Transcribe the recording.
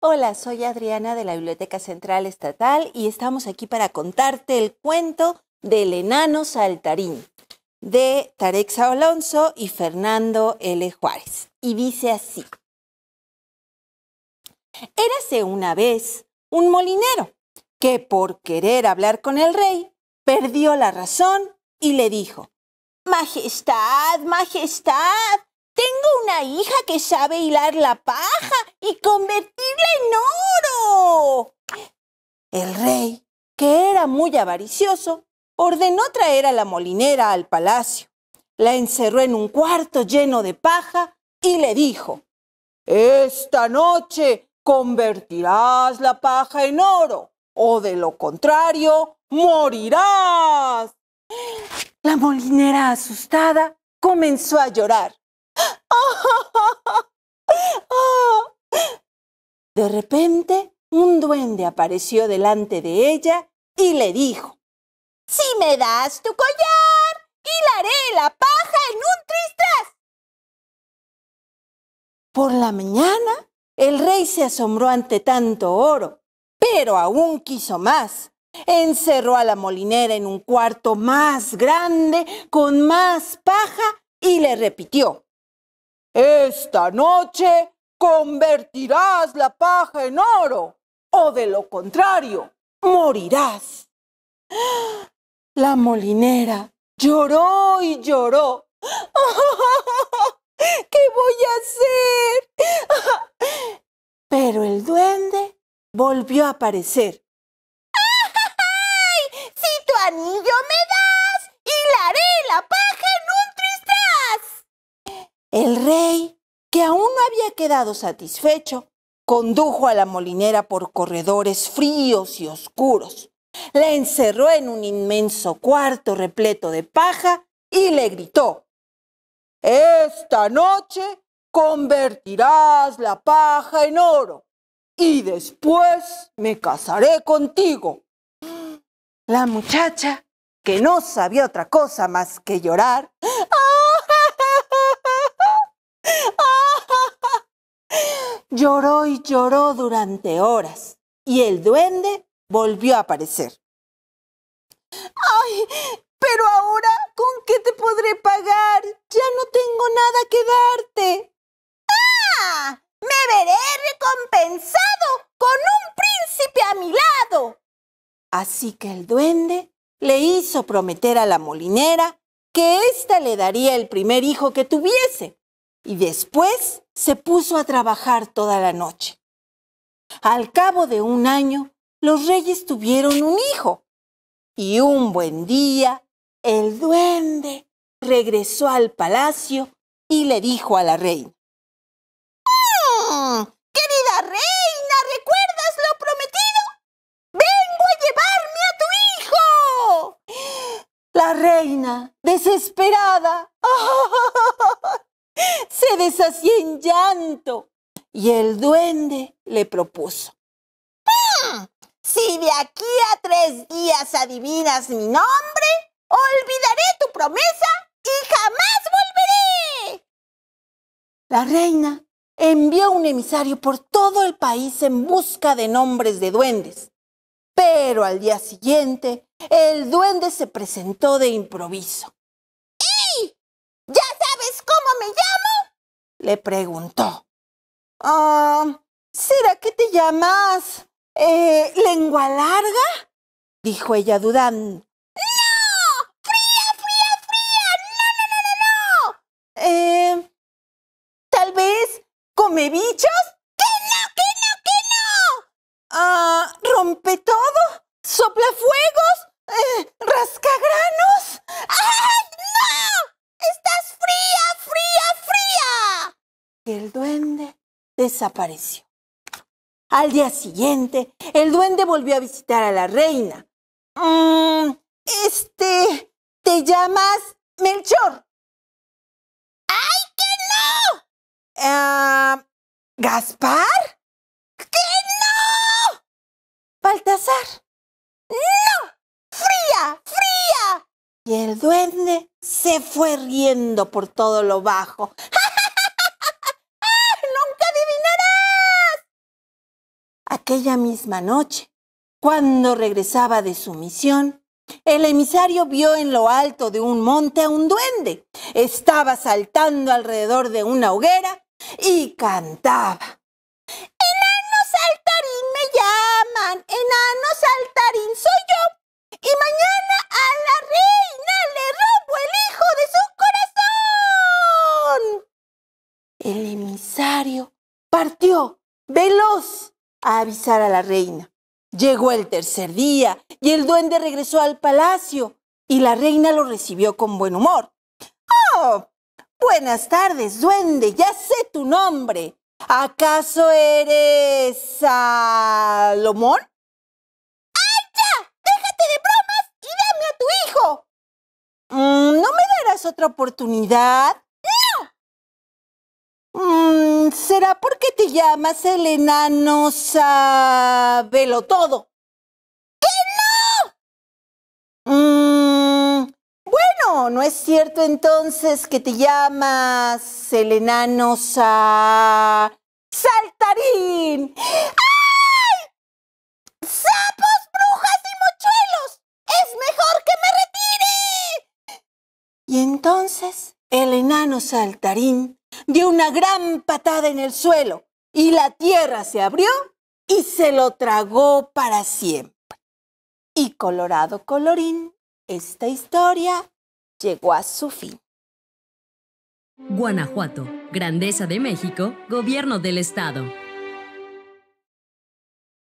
Hola, soy Adriana de la Biblioteca Central Estatal y estamos aquí para contarte el cuento del enano saltarín de Tarek Alonso y Fernando L. Juárez. Y dice así. Érase una vez un molinero que por querer hablar con el rey perdió la razón y le dijo, Majestad, Majestad, hija que sabe hilar la paja y convertirla en oro. El rey, que era muy avaricioso, ordenó traer a la molinera al palacio. La encerró en un cuarto lleno de paja y le dijo, Esta noche convertirás la paja en oro, o de lo contrario, morirás. La molinera asustada comenzó a llorar. De repente, un duende apareció delante de ella y le dijo, Si me das tu collar, hilaré la paja en un tristras. Por la mañana, el rey se asombró ante tanto oro, pero aún quiso más. Encerró a la molinera en un cuarto más grande, con más paja, y le repitió, esta noche convertirás la paja en oro, o de lo contrario, morirás. La molinera lloró y lloró. ¿Qué voy a hacer? Pero el duende volvió a aparecer aún no había quedado satisfecho, condujo a la molinera por corredores fríos y oscuros. La encerró en un inmenso cuarto repleto de paja y le gritó, Esta noche convertirás la paja en oro y después me casaré contigo. La muchacha, que no sabía otra cosa más que llorar, Lloró y lloró durante horas y el duende volvió a aparecer. ¡Ay! Pero ahora, ¿con qué te podré pagar? Ya no tengo nada que darte. ¡Ah! Me veré recompensado con un príncipe a mi lado. Así que el duende le hizo prometer a la molinera que ésta le daría el primer hijo que tuviese, y después se puso a trabajar toda la noche. Al cabo de un año, los reyes tuvieron un hijo y un buen día el duende regresó al palacio y le dijo a la reina. Mm, querida reina, ¿recuerdas lo prometido? Vengo a llevarme a tu hijo. La reina, desesperada, se deshacía en llanto y el duende le propuso. Hmm, si de aquí a tres días adivinas mi nombre, olvidaré tu promesa y jamás volveré. La reina envió un emisario por todo el país en busca de nombres de duendes. Pero al día siguiente, el duende se presentó de improviso. le preguntó. Ah, ¿será que te llamas eh, lengua larga? dijo ella dudando. ¡No! ¡Fría, fría, fría! ¡No, no, no, no, no! Eh, ¿Tal vez come bichos? ¡Que no, que no, que no! Ah, ¿rompe todo? ¿Sopla fuegos? Eh, ¿Rascaga desapareció. Al día siguiente, el duende volvió a visitar a la reina. Mm, este, ¿te llamas Melchor? ¡Ay, que no! Ah, ¿Gaspar? ¡Que no! ¿Baltasar? ¡No! ¡Fría! ¡Fría! Y el duende se fue riendo por todo lo bajo. aquella misma noche, cuando regresaba de su misión, el emisario vio en lo alto de un monte a un duende. Estaba saltando alrededor de una hoguera y cantaba. Enano saltarín me llaman, enano saltarín soy yo. Y mañana a la reina le robo el hijo de su corazón. El emisario partió veloz a avisar a la reina. Llegó el tercer día y el duende regresó al palacio y la reina lo recibió con buen humor. ¡Oh! Buenas tardes, duende, ya sé tu nombre. ¿Acaso eres Salomón? ¡Ay, ya! ¡Déjate de bromas y dame a tu hijo! Mm, ¿No me darás otra oportunidad? Mm, ¿Será porque te llamas el enano sabelo todo? ¡Que no! Mm, bueno, ¿no es cierto entonces que te llamas el enano sa... saltarín? ¡Ay! ¡Sapos, brujas y mochuelos! ¡Es mejor que me retire! Y entonces el enano saltarín dio una gran patada en el suelo y la tierra se abrió y se lo tragó para siempre. Y colorado colorín, esta historia llegó a su fin. Guanajuato, Grandeza de México, Gobierno del Estado.